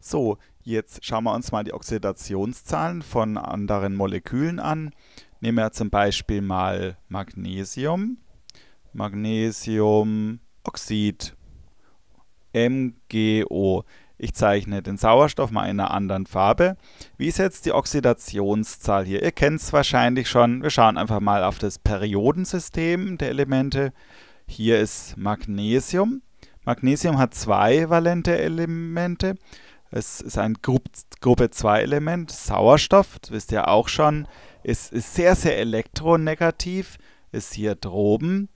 So, jetzt schauen wir uns mal die Oxidationszahlen von anderen Molekülen an. Nehmen wir zum Beispiel mal Magnesium. Magnesiumoxid. MgO. Ich zeichne den Sauerstoff mal in einer anderen Farbe. Wie ist jetzt die Oxidationszahl hier? Ihr kennt es wahrscheinlich schon. Wir schauen einfach mal auf das Periodensystem der Elemente. Hier ist Magnesium. Magnesium hat zwei valente Elemente. Es ist ein Gruppe 2-Element, Sauerstoff, das wisst ihr auch schon. Es ist sehr, sehr elektronegativ, ist hier droben,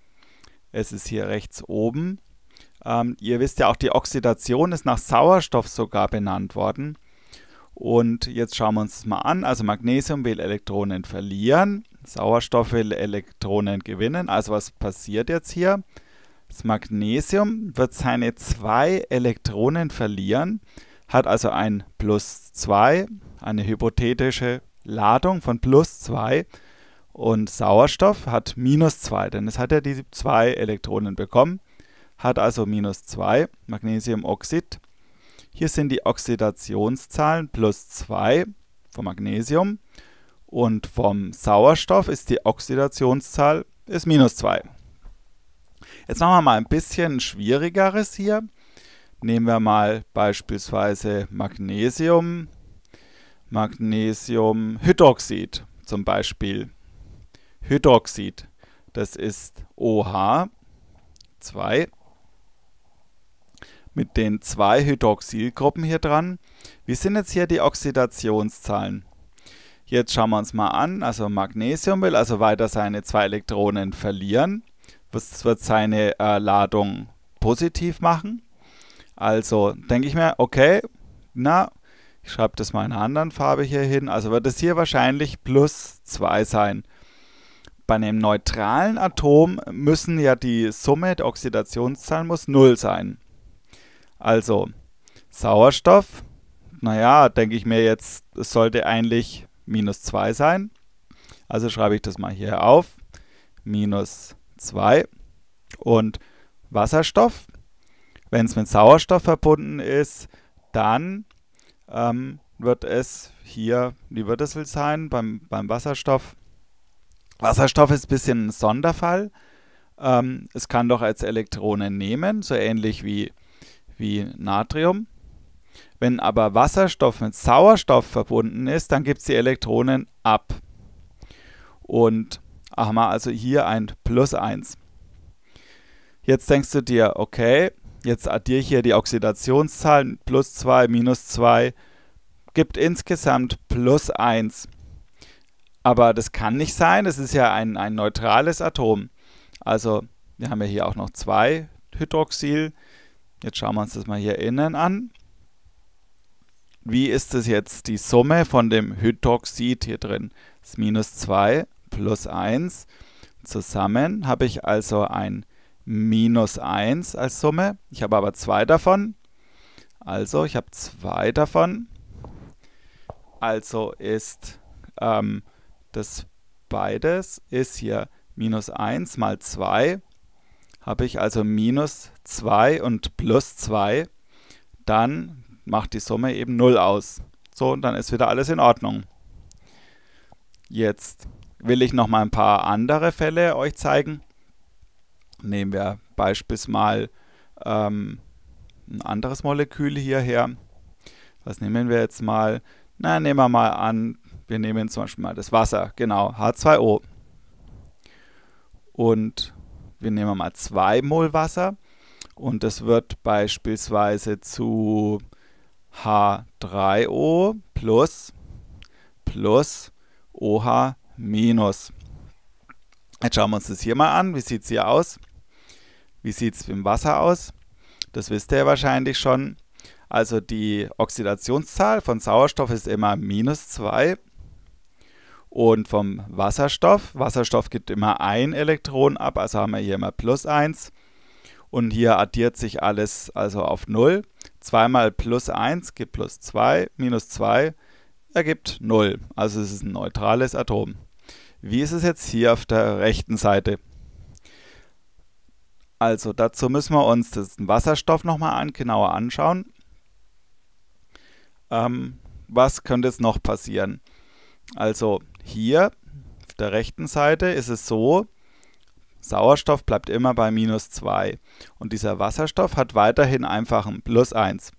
es ist hier rechts oben. Ähm, ihr wisst ja auch, die Oxidation ist nach Sauerstoff sogar benannt worden. Und jetzt schauen wir uns das mal an. Also Magnesium will Elektronen verlieren, Sauerstoff will Elektronen gewinnen. Also was passiert jetzt hier? Das Magnesium wird seine zwei Elektronen verlieren hat also ein plus 2, eine hypothetische Ladung von plus 2 und Sauerstoff hat minus 2, denn es hat ja die 2 Elektronen bekommen, hat also minus 2 Magnesiumoxid. Hier sind die Oxidationszahlen plus 2 vom Magnesium und vom Sauerstoff ist die Oxidationszahl ist minus 2. Jetzt machen wir mal ein bisschen schwierigeres hier. Nehmen wir mal beispielsweise Magnesium, Magnesiumhydroxid zum Beispiel. Hydroxid, das ist OH2 mit den zwei Hydroxylgruppen hier dran. Wie sind jetzt hier die Oxidationszahlen? Jetzt schauen wir uns mal an, also Magnesium will also weiter seine zwei Elektronen verlieren. Das wird seine äh, Ladung positiv machen. Also denke ich mir, okay, na, ich schreibe das mal in einer anderen Farbe hier hin. Also wird es hier wahrscheinlich plus 2 sein. Bei einem neutralen Atom müssen ja die Summe der Oxidationszahlen muss 0 sein. Also Sauerstoff, naja, denke ich mir jetzt, es sollte eigentlich minus 2 sein. Also schreibe ich das mal hier auf. Minus 2. Und Wasserstoff, wenn es mit Sauerstoff verbunden ist, dann ähm, wird es hier, wie wird es wohl sein, beim, beim Wasserstoff. Wasserstoff ist ein bisschen ein Sonderfall. Ähm, es kann doch als Elektronen nehmen, so ähnlich wie, wie Natrium. Wenn aber Wasserstoff mit Sauerstoff verbunden ist, dann gibt es die Elektronen ab. Und haben wir also hier ein Plus 1. Jetzt denkst du dir, okay, Jetzt addiere ich hier die Oxidationszahlen plus 2, minus 2, gibt insgesamt plus 1. Aber das kann nicht sein, das ist ja ein, ein neutrales Atom. Also wir haben ja hier auch noch 2 Hydroxyl. Jetzt schauen wir uns das mal hier innen an. Wie ist das jetzt die Summe von dem Hydroxid hier drin? Das ist minus 2 plus 1. Zusammen habe ich also ein minus 1 als Summe. Ich habe aber 2 davon. Also ich habe 2 davon. Also ist ähm, das beides ist hier minus 1 mal 2. Habe ich also minus 2 und plus 2. Dann macht die Summe eben 0 aus. So, und dann ist wieder alles in Ordnung. Jetzt will ich noch mal ein paar andere Fälle euch zeigen. Nehmen wir beispielsweise mal ähm, ein anderes Molekül hierher. Was nehmen wir jetzt mal? Na, nehmen wir mal an, wir nehmen zum Beispiel mal das Wasser, genau, H2O. Und wir nehmen mal 2 Mol Wasser und das wird beispielsweise zu H3O plus plus OH minus. Jetzt schauen wir uns das hier mal an. Wie sieht es hier aus? Wie sieht es im Wasser aus? Das wisst ihr wahrscheinlich schon. Also die Oxidationszahl von Sauerstoff ist immer minus 2 und vom Wasserstoff. Wasserstoff gibt immer ein Elektron ab, also haben wir hier immer plus 1 und hier addiert sich alles also auf 0. 2 mal plus 1 gibt plus 2, minus 2 ergibt 0. Also es ist ein neutrales Atom. Wie ist es jetzt hier auf der rechten Seite? Also dazu müssen wir uns den Wasserstoff nochmal an, genauer anschauen. Ähm, was könnte jetzt noch passieren? Also hier auf der rechten Seite ist es so, Sauerstoff bleibt immer bei minus 2 und dieser Wasserstoff hat weiterhin einfach ein plus 1.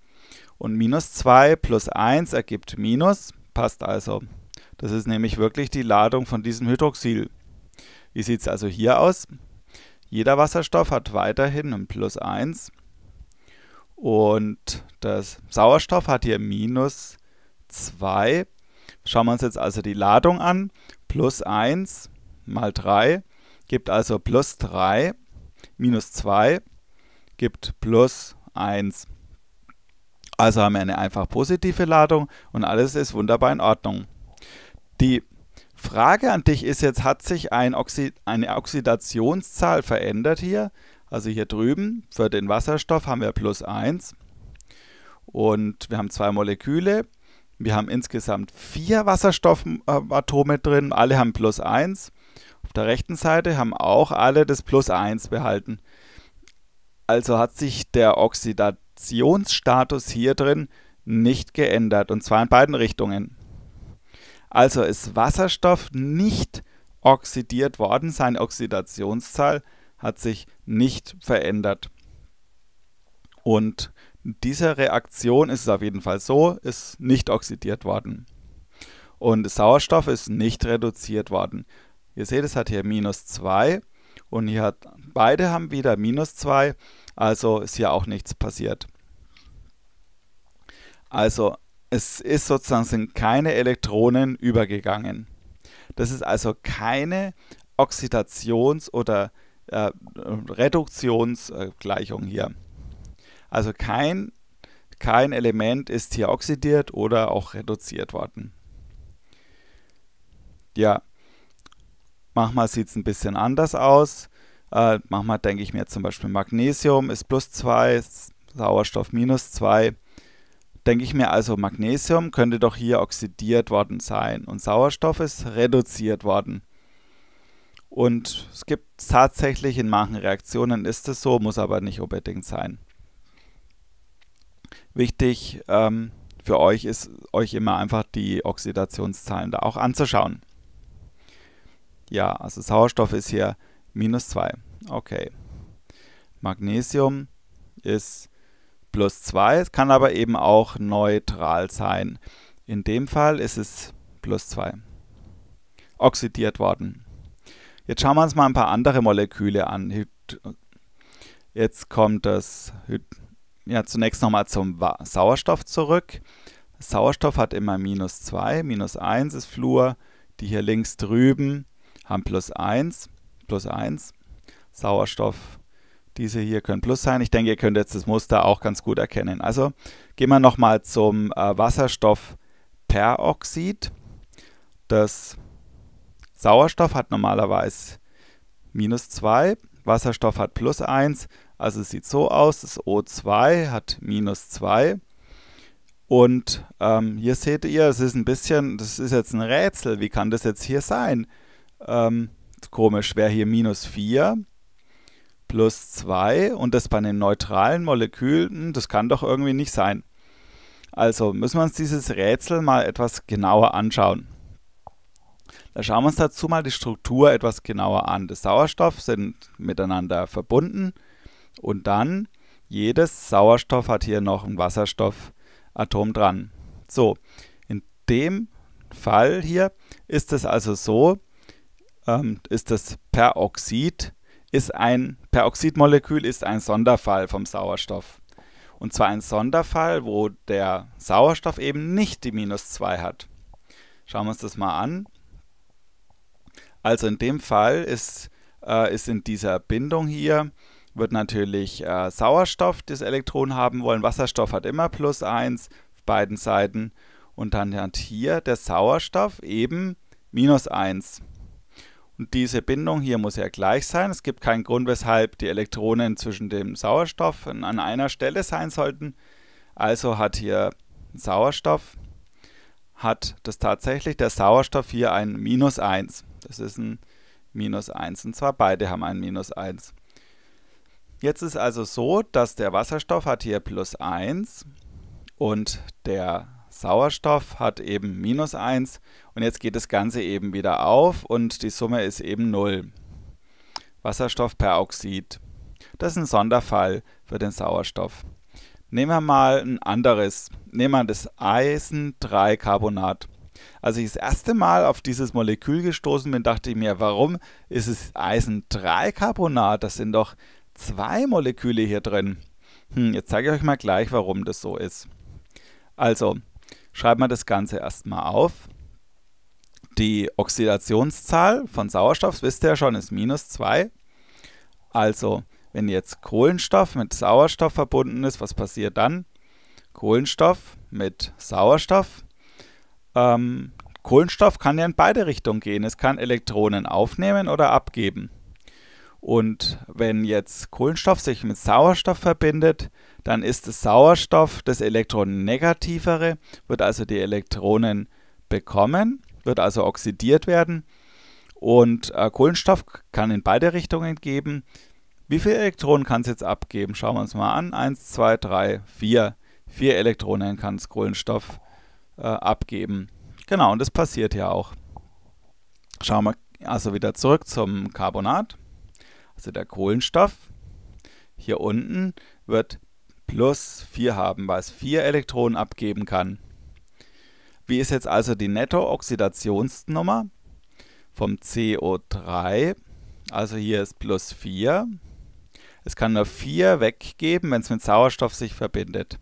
Und minus 2 plus 1 ergibt minus, passt also. Das ist nämlich wirklich die Ladung von diesem Hydroxyl. Wie sieht es also hier aus? Jeder Wasserstoff hat weiterhin ein Plus 1 und das Sauerstoff hat hier minus 2. Schauen wir uns jetzt also die Ladung an. Plus 1 mal 3 gibt also plus 3 minus 2 gibt plus 1. Also haben wir eine einfach positive Ladung und alles ist wunderbar in Ordnung. Die Frage an dich ist jetzt, hat sich ein Oxid eine Oxidationszahl verändert hier? Also hier drüben für den Wasserstoff haben wir plus 1 und wir haben zwei Moleküle. Wir haben insgesamt vier Wasserstoffatome drin, alle haben plus 1. Auf der rechten Seite haben auch alle das plus 1 behalten. Also hat sich der Oxidationsstatus hier drin nicht geändert und zwar in beiden Richtungen. Also ist Wasserstoff nicht oxidiert worden, seine Oxidationszahl hat sich nicht verändert. Und diese Reaktion ist es auf jeden Fall so, ist nicht oxidiert worden. Und Sauerstoff ist nicht reduziert worden. Ihr seht, es hat hier minus 2 und hier hat, beide haben wieder minus 2, also ist hier auch nichts passiert. Also es ist sozusagen sind keine Elektronen übergegangen. Das ist also keine Oxidations- oder äh, Reduktionsgleichung hier. Also kein, kein Element ist hier oxidiert oder auch reduziert worden. Ja, manchmal sieht es ein bisschen anders aus. Äh, manchmal denke ich mir zum Beispiel Magnesium ist plus 2, Sauerstoff minus 2 denke ich mir also, Magnesium könnte doch hier oxidiert worden sein und Sauerstoff ist reduziert worden. Und es gibt tatsächlich in manchen Reaktionen ist es so, muss aber nicht unbedingt sein. Wichtig ähm, für euch ist, euch immer einfach die Oxidationszahlen da auch anzuschauen. Ja, also Sauerstoff ist hier minus 2. Okay. Magnesium ist plus 2. Es kann aber eben auch neutral sein. In dem Fall ist es plus 2 oxidiert worden. Jetzt schauen wir uns mal ein paar andere Moleküle an. Jetzt kommt das ja, zunächst nochmal zum Sauerstoff zurück. Sauerstoff hat immer minus 2, minus 1 ist Fluor. Die hier links drüben haben plus 1, plus 1. Sauerstoff diese hier können Plus sein. Ich denke, ihr könnt jetzt das Muster auch ganz gut erkennen. Also gehen wir nochmal zum äh, Wasserstoffperoxid. Das Sauerstoff hat normalerweise minus 2, Wasserstoff hat plus 1, also es sieht so aus, das O2 hat minus 2. Und ähm, hier seht ihr, es ist ein bisschen, das ist jetzt ein Rätsel, wie kann das jetzt hier sein? Ähm, komisch, wäre hier minus 4, plus 2 und das bei einem neutralen Molekül, das kann doch irgendwie nicht sein. Also müssen wir uns dieses Rätsel mal etwas genauer anschauen. Da schauen wir uns dazu mal die Struktur etwas genauer an. Das Sauerstoff sind miteinander verbunden und dann jedes Sauerstoff hat hier noch ein Wasserstoffatom dran. So, in dem Fall hier ist es also so, ähm, ist das Peroxid ist ein Peroxidmolekül ist ein Sonderfall vom Sauerstoff. Und zwar ein Sonderfall, wo der Sauerstoff eben nicht die minus 2 hat. Schauen wir uns das mal an. Also in dem Fall ist, äh, ist in dieser Bindung hier, wird natürlich äh, Sauerstoff das Elektron haben wollen. Wasserstoff hat immer plus 1 auf beiden Seiten. Und dann hat hier der Sauerstoff eben minus 1. Und diese Bindung hier muss ja gleich sein. Es gibt keinen Grund, weshalb die Elektronen zwischen dem Sauerstoff an einer Stelle sein sollten. Also hat hier Sauerstoff, hat das tatsächlich der Sauerstoff hier ein Minus 1. Das ist ein Minus 1 und zwar beide haben ein Minus 1. Jetzt ist also so, dass der Wasserstoff hat hier plus 1 und der Sauerstoff hat eben minus 1 und jetzt geht das Ganze eben wieder auf und die Summe ist eben 0. Wasserstoffperoxid. Das ist ein Sonderfall für den Sauerstoff. Nehmen wir mal ein anderes. Nehmen wir das Eisen-3-Carbonat. Als ich das erste Mal auf dieses Molekül gestoßen bin, dachte ich mir, warum ist es Eisen-3-Carbonat? Das sind doch zwei Moleküle hier drin. Hm, jetzt zeige ich euch mal gleich, warum das so ist. Also, schreiben wir das Ganze erstmal auf. Die Oxidationszahl von Sauerstoff, wisst ihr ja schon, ist minus 2. Also, wenn jetzt Kohlenstoff mit Sauerstoff verbunden ist, was passiert dann? Kohlenstoff mit Sauerstoff. Ähm, Kohlenstoff kann ja in beide Richtungen gehen. Es kann Elektronen aufnehmen oder abgeben. Und wenn jetzt Kohlenstoff sich mit Sauerstoff verbindet, dann ist das Sauerstoff das Elektronegativere, wird also die Elektronen bekommen, wird also oxidiert werden. Und äh, Kohlenstoff kann in beide Richtungen geben. Wie viele Elektronen kann es jetzt abgeben? Schauen wir uns mal an. 1, 2, 3, 4. Vier Elektronen kann es Kohlenstoff äh, abgeben. Genau, und das passiert ja auch. Schauen wir also wieder zurück zum Carbonat also der Kohlenstoff, hier unten wird plus 4 haben, weil es 4 Elektronen abgeben kann. Wie ist jetzt also die Netto-Oxidationsnummer vom CO3? Also hier ist plus 4. Es kann nur 4 weggeben, wenn es mit Sauerstoff sich verbindet.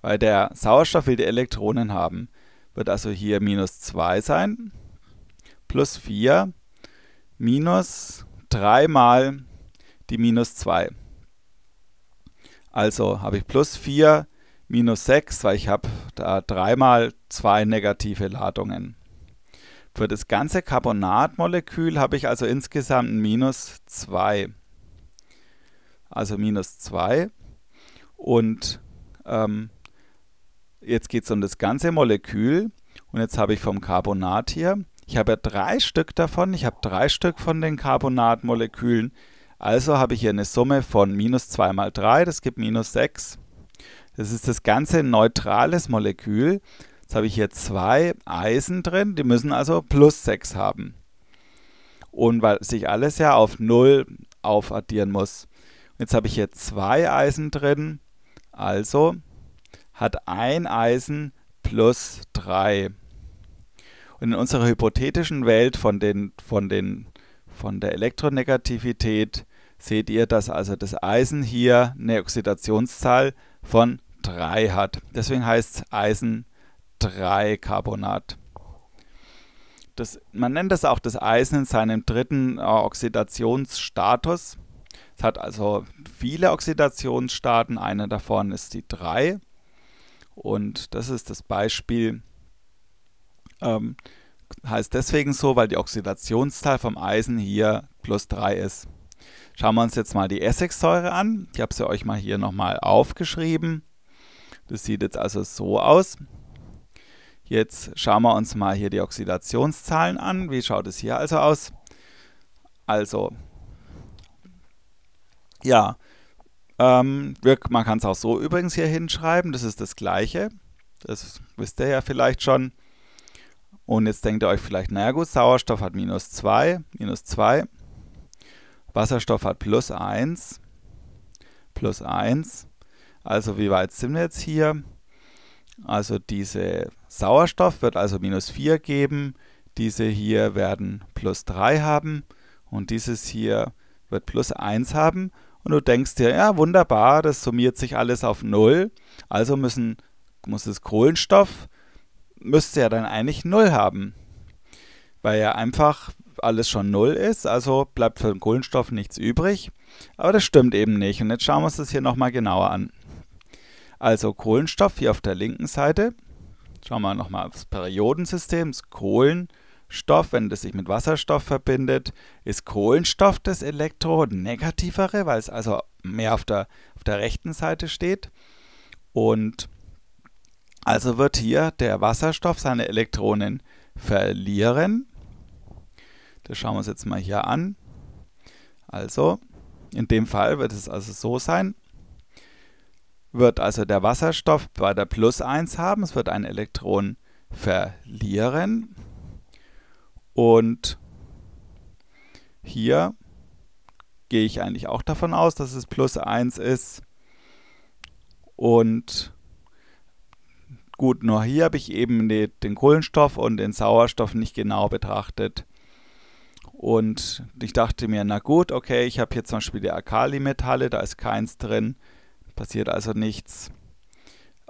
Weil der Sauerstoff will die Elektronen haben. Wird also hier minus 2 sein. Plus 4 minus 3 mal die minus 2. Also habe ich plus 4 minus 6, weil ich habe da dreimal zwei negative Ladungen. Für das ganze Carbonatmolekül habe ich also insgesamt minus 2. Also minus 2. Und ähm, jetzt geht es um das ganze Molekül. Und jetzt habe ich vom Carbonat hier ich habe ja drei Stück davon, ich habe drei Stück von den Carbonatmolekülen. Also habe ich hier eine Summe von minus 2 mal 3, das gibt minus 6. Das ist das ganze neutrales Molekül. Jetzt habe ich hier zwei Eisen drin, die müssen also plus 6 haben. Und weil sich alles ja auf 0 aufaddieren muss. Jetzt habe ich hier zwei Eisen drin, also hat ein Eisen plus 3 in unserer hypothetischen Welt von, den, von, den, von der Elektronegativität seht ihr, dass also das Eisen hier eine Oxidationszahl von 3 hat. Deswegen heißt es Eisen 3 Carbonat. Das, man nennt das auch das Eisen in seinem dritten äh, Oxidationsstatus. Es hat also viele Oxidationsstaaten, einer davon ist die 3. Und das ist das Beispiel ähm, heißt deswegen so, weil die Oxidationszahl vom Eisen hier plus 3 ist. Schauen wir uns jetzt mal die Essigsäure an. Ich habe sie euch mal hier nochmal aufgeschrieben. Das sieht jetzt also so aus. Jetzt schauen wir uns mal hier die Oxidationszahlen an. Wie schaut es hier also aus? Also, ja, ähm, man kann es auch so übrigens hier hinschreiben. Das ist das gleiche. Das wisst ihr ja vielleicht schon. Und jetzt denkt ihr euch vielleicht, naja gut, Sauerstoff hat minus 2, minus 2. Wasserstoff hat plus 1, plus 1. Also wie weit sind wir jetzt hier? Also diese Sauerstoff wird also minus 4 geben, diese hier werden plus 3 haben und dieses hier wird plus 1 haben. Und du denkst dir, ja wunderbar, das summiert sich alles auf 0. Also müssen, muss es Kohlenstoff müsste ja dann eigentlich 0 haben. Weil ja einfach alles schon 0 ist, also bleibt für den Kohlenstoff nichts übrig. Aber das stimmt eben nicht. Und jetzt schauen wir uns das hier nochmal genauer an. Also Kohlenstoff hier auf der linken Seite. Schauen wir nochmal aufs Periodensystem. Das Kohlenstoff, wenn das sich mit Wasserstoff verbindet, ist Kohlenstoff das Elektronegativere, weil es also mehr auf der, auf der rechten Seite steht. Und also wird hier der Wasserstoff seine Elektronen verlieren. Das schauen wir uns jetzt mal hier an. Also, in dem Fall wird es also so sein, wird also der Wasserstoff bei der Plus 1 haben, es wird ein Elektron verlieren und hier gehe ich eigentlich auch davon aus, dass es Plus 1 ist und gut, nur hier habe ich eben die, den Kohlenstoff und den Sauerstoff nicht genau betrachtet. Und ich dachte mir, na gut, okay, ich habe hier zum Beispiel die Alkalimetalle, da ist keins drin, passiert also nichts.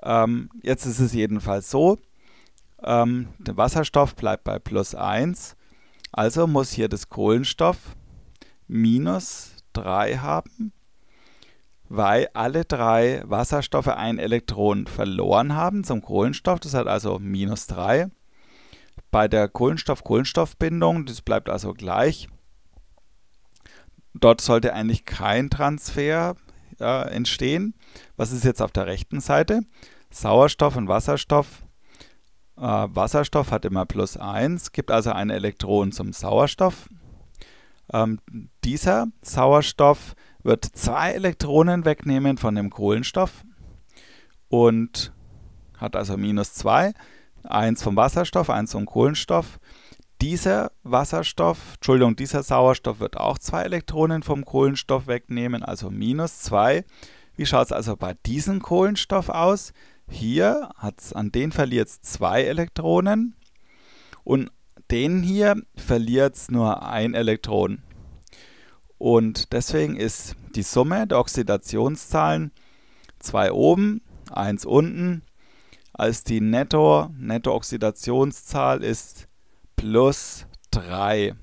Ähm, jetzt ist es jedenfalls so, ähm, der Wasserstoff bleibt bei plus 1, also muss hier das Kohlenstoff minus 3 haben weil alle drei Wasserstoffe ein Elektron verloren haben zum Kohlenstoff. Das hat also minus 3. Bei der Kohlenstoff-Kohlenstoff-Bindung, das bleibt also gleich. Dort sollte eigentlich kein Transfer äh, entstehen. Was ist jetzt auf der rechten Seite? Sauerstoff und Wasserstoff. Äh, Wasserstoff hat immer plus 1, gibt also ein Elektron zum Sauerstoff. Ähm, dieser Sauerstoff wird zwei Elektronen wegnehmen von dem Kohlenstoff und hat also minus zwei, eins vom Wasserstoff, eins vom Kohlenstoff. Dieser Wasserstoff, Entschuldigung, dieser Sauerstoff wird auch zwei Elektronen vom Kohlenstoff wegnehmen, also minus zwei. Wie schaut es also bei diesem Kohlenstoff aus? Hier hat es an den verliert es zwei Elektronen und den hier verliert es nur ein Elektron. Und deswegen ist die Summe der Oxidationszahlen 2 oben, 1 unten, als die Netto, Netto-Oxidationszahl ist plus 3.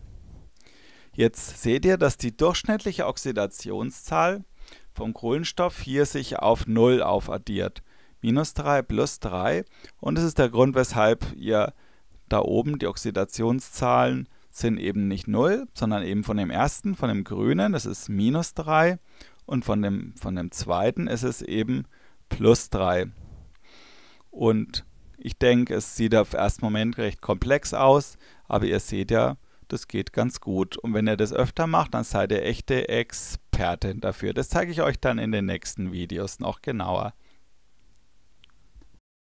Jetzt seht ihr, dass die durchschnittliche Oxidationszahl vom Kohlenstoff hier sich auf 0 aufaddiert. Minus 3 plus 3 und das ist der Grund, weshalb ihr da oben die Oxidationszahlen sind eben nicht 0, sondern eben von dem ersten, von dem grünen, das ist minus 3 und von dem, von dem zweiten ist es eben plus 3. Und ich denke, es sieht auf den ersten Moment recht komplex aus, aber ihr seht ja, das geht ganz gut. Und wenn ihr das öfter macht, dann seid ihr echte Expertin dafür. Das zeige ich euch dann in den nächsten Videos noch genauer.